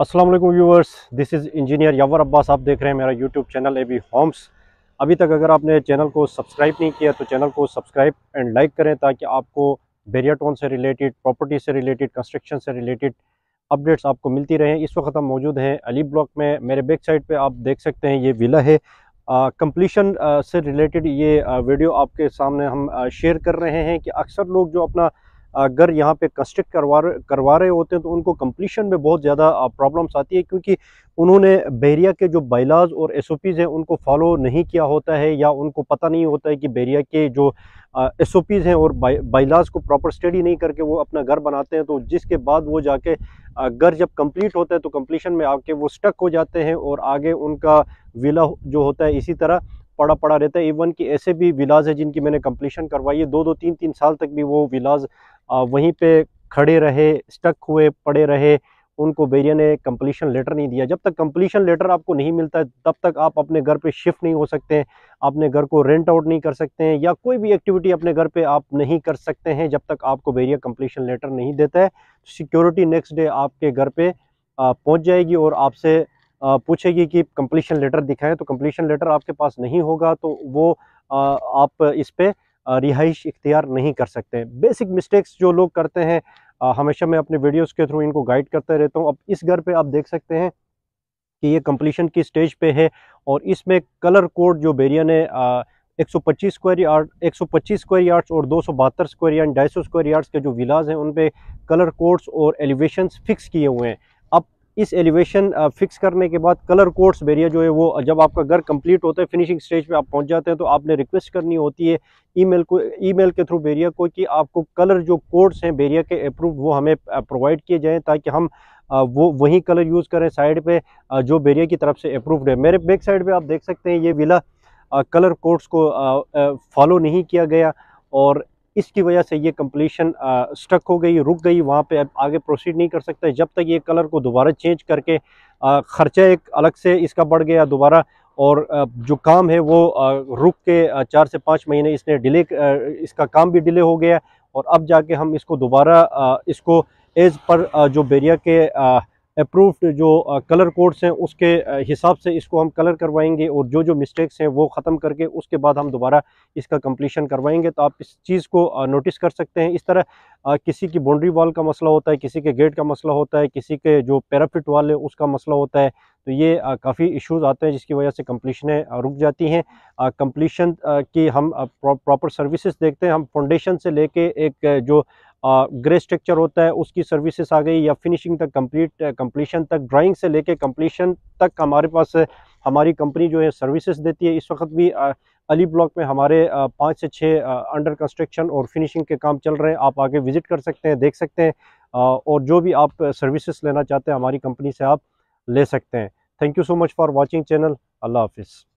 Aslam viewers this is engineer Yawar Abbas आप देख रहे हैं मेरा YouTube channel A B homes अभी तक अगर आपने चैनल को सब्सक्राइब नहीं किया तो चैनल को सब्सक्राइब एंड लाइक करें ताकि आपको बेरियाटोन से रिलेटेड प्रॉपर्टी से रिलेटेड कंस्ट्रक्शन से रिलेटेड अपडेट्स आपको मिलती रहें इस वक्त हम मौजूद हैं अली ब्लॉक में मेरे बैक साइड पर आप देख सकते हैं ये विला है कम्पलीशन से रिलेटेड ये वीडियो आपके सामने हम शेयर कर रहे हैं कि अक्सर लोग जो अपना अगर यहाँ पे कंस्ट्रक्ट करवा करवा रहे होते हैं तो उनको कंप्लीशन में बहुत ज़्यादा प्रॉब्लम्स आती है क्योंकि उन्होंने बेरिया के जो बाइलाज और एस हैं उनको फॉलो नहीं किया होता है या उनको पता नहीं होता है कि बेरिया के जो एस हैं और बाइलाज को प्रॉपर स्टडी नहीं करके वो अपना घर बनाते हैं तो जिसके बाद वो जाके घर जब कम्प्लीट होता है तो कम्प्लीशन में आके वो स्टक हो जाते हैं और आगे उनका विला जो होता है इसी तरह पड़ा पड़ा रहता है इवन कि ऐसे भी विलाज है जिनकी मैंने कम्प्लीशन करवाई है दो दो तीन तीन साल तक भी वो विलाज वहीं पे खड़े रहे स्टक हुए पड़े रहे उनको बेरिया ने कम्पलीशन लेटर नहीं दिया जब तक कम्पलीशन लेटर आपको नहीं मिलता है तब तक आप अपने घर पे शिफ्ट नहीं हो सकते हैं अपने घर को रेंट आउट नहीं कर सकते हैं या कोई भी एक्टिविटी अपने घर पे आप नहीं कर सकते हैं जब तक आपको बेरिया कम्पलीशन लेटर नहीं देता है सिक्योरिटी नेक्स्ट डे आपके घर पर पहुँच जाएगी और आपसे पूछेगी कि कम्पलीशन लेटर दिखाएं तो कम्पलीशन लेटर आपके पास नहीं होगा तो वो आप इस पर रिहाइश इख्तियार नहीं कर सकते बेसिक मिस्टेक्स जो लोग करते हैं हमेशा मैं अपने वीडियोस के थ्रू इनको गाइड करते रहता हूँ अब इस घर पे आप देख सकते हैं कि ये कंप्लीशन की स्टेज पे है और इसमें कलर कोड जो बेरिया ने एक सौ पच्चीस स्क्वायर यार्ड एक सौ पच्चीस स्क्वायर यार्ड्स और दो सौ बहत्तर स्क्वायर यार्ड ढाई सौ स्क्वायर यार्ड्स के जो विलाज हैं उन पर कलर कोड्स और एलिवेशंस फिक्स किए हुए हैं इस एलिवेशन फिक्स करने के बाद कलर कोड्स बेरिया जो है वो जब आपका घर कंप्लीट होता है फिनिशिंग स्टेज पे आप पहुंच जाते हैं तो आपने रिक्वेस्ट करनी होती है ईमेल को ईमेल के थ्रू बेरिया को कि आपको कलर जो कोड्स हैं बेरिया के अप्रूव वो हमें प्रोवाइड किए जाएँ ताकि हम वो वही कलर यूज़ करें साइड पर जो बेरिया की तरफ से अप्रूव्ड है मेरे बैक साइड पर आप देख सकते हैं ये विला कलर कोड्स को फॉलो नहीं किया गया और इसकी वजह से ये कंप्लीशन स्टक हो गई रुक गई वहाँ पे अब आगे प्रोसीड नहीं कर सकते जब तक ये कलर को दोबारा चेंज करके ख़र्चा एक अलग से इसका बढ़ गया दोबारा और जो काम है वो रुक के चार से पाँच महीने इसने डिले इसका काम भी डिले हो गया और अब जाके हम इसको दोबारा इसको एज पर जो बेरिया के अप्रूव्ड जो कलर कोड्स हैं उसके हिसाब से इसको हम कलर करवाएंगे और जो जो मिस्टेक्स हैं वो ख़त्म करके उसके बाद हम दोबारा इसका कम्प्लीशन करवाएंगे तो आप इस चीज़ को नोटिस कर सकते हैं इस तरह किसी की बाउंड्री वॉल का मसला होता है किसी के गेट का मसला होता है किसी के जो पैराफिट वाल है उसका मसला होता है तो ये काफ़ी इश्यूज आते हैं जिसकी वजह से कम्प्लीशनें रुक जाती हैं कम्प्लीशन की हम प्रॉपर सर्विसेज देखते हैं हम फाउंडेशन से लेके एक जो ग्रे स्ट्रक्चर होता है उसकी सर्विसेज आ गई या फिनिशिंग तक कंप्लीट कंप्लीशन तक ड्राइंग से लेके कंप्लीशन तक हमारे पास हमारी कंपनी जो है सर्विसेज देती है इस वक्त भी आ, अली ब्लॉक में हमारे पाँच से छः अंडर कंस्ट्रक्शन और फिनिशिंग के काम चल रहे हैं आप आगे विज़िट कर सकते हैं देख सकते हैं आ, और जो भी आप सर्विसेज लेना चाहते हैं हमारी कंपनी से आप ले सकते हैं thank you so much for watching channel अल्लाह हाफिज़